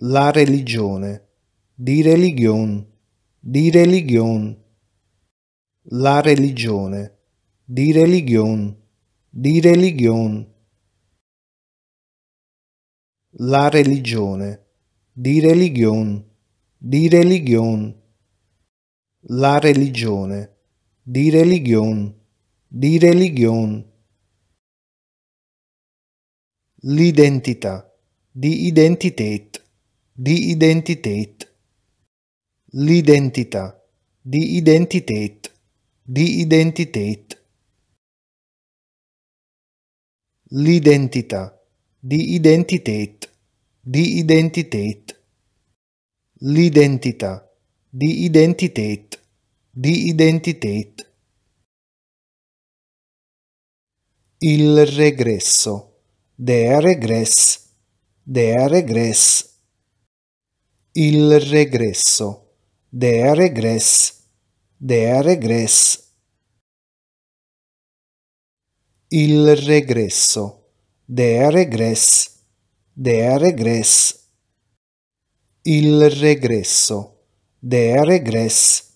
La religione. Di religion. Di religion. La religione. Di religion. Di religion. La religione. Di religion. Di religion. La religione. Di religion. Di religion. L'identità. Di identitet di identiteit, l'identità, di identiteit, di identiteit, l'identità, di identiteit, di identiteit, l'identità, di identiteit, di identiteit, il regresso, der regress, der regress, il regresso, der Regress, der Regress. Il regresso, der Regress, der Regress. Il regresso, der Regress,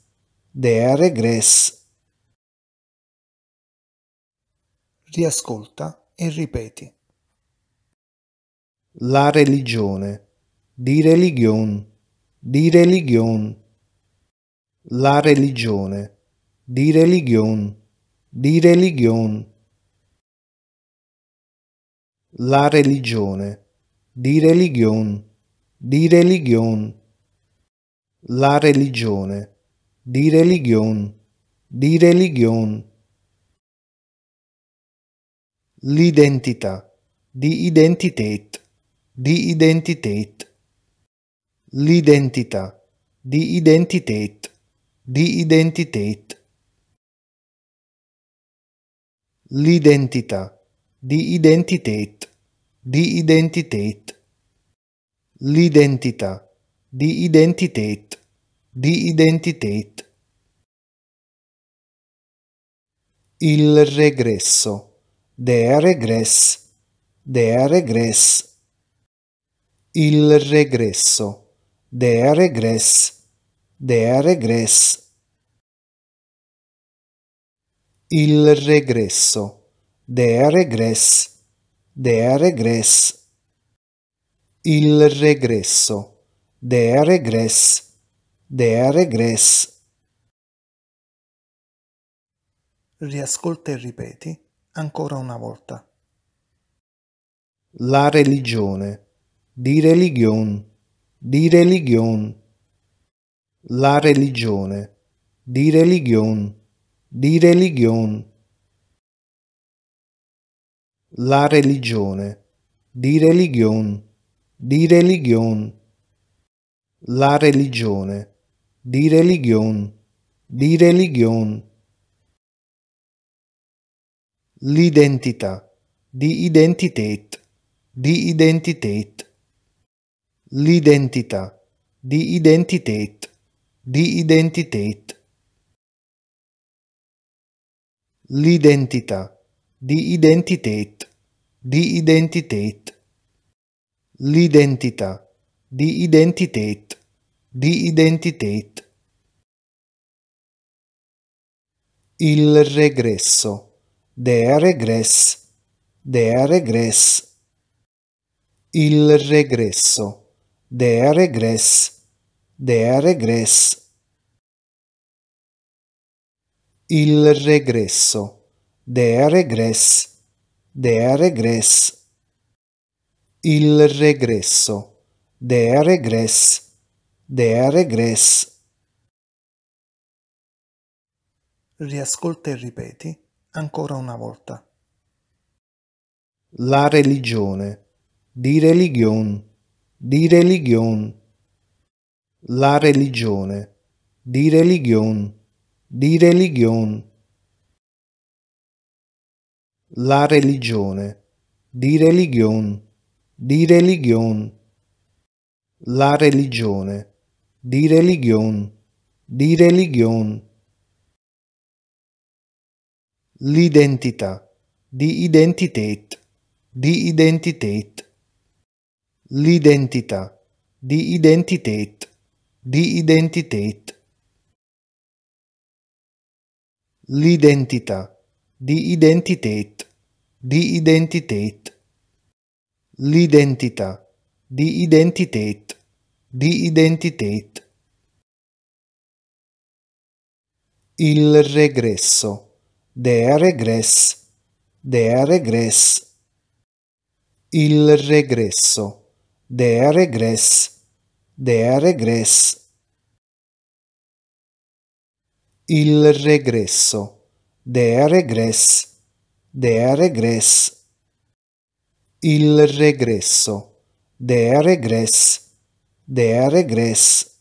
der Regress. Riascolta e ripeti. La religione, di religion di religion. La religione. Di religion. Di religion. La religione. Di religion. Di religion. La religione. Di religion. Di religion. L'identità. Di identiteit. Di identiteit l'identità, di identiteit, di identiteit. L'identità, di identiteit, di identiteit. L'identità, di identiteit, di identiteit. Il regresso, der regress, der regress. Il regresso Der Regress. Der Regress. Il regresso. Der Regress. Der Regress. Il regresso. Der Regress. Der Regress. Riascolta e ripeti ancora una volta. La religione. Di religion. Di religion. La religione. Di religion. Di religion. La religione. Di religion. Di religion. La religione. Di religion. Di religion. L'identità. Di identiteit. Di identiteit l'identità, di identiteit, di identiteit. L'identità, di identiteit, di identiteit. L'identità, di identiteit, di identiteit. Il regresso, der regress, der regress. Il regresso Der Regress. Der Regress. Il regresso. Der Regress. Der Regress. Il regresso. Der Regress. Der Regress. Riascolta e ripeti ancora una volta. La religione. Di religion. Di religion. La religione. Di religion. Di religion. La religione. Di religion. Di religion. La religione. Di religion. Di religion. L'identità. Di identiteit. Di identiteit l'identità, di identiteit, di identiteit. L'identità, di identiteit, di identiteit. L'identità, di identiteit, di identiteit. Il regresso, der regress, der regress. Il regresso Der Regress. Der Regress. Il regresso. Der Regress. Der Regress. Il regresso. Der Regress. Der Regress.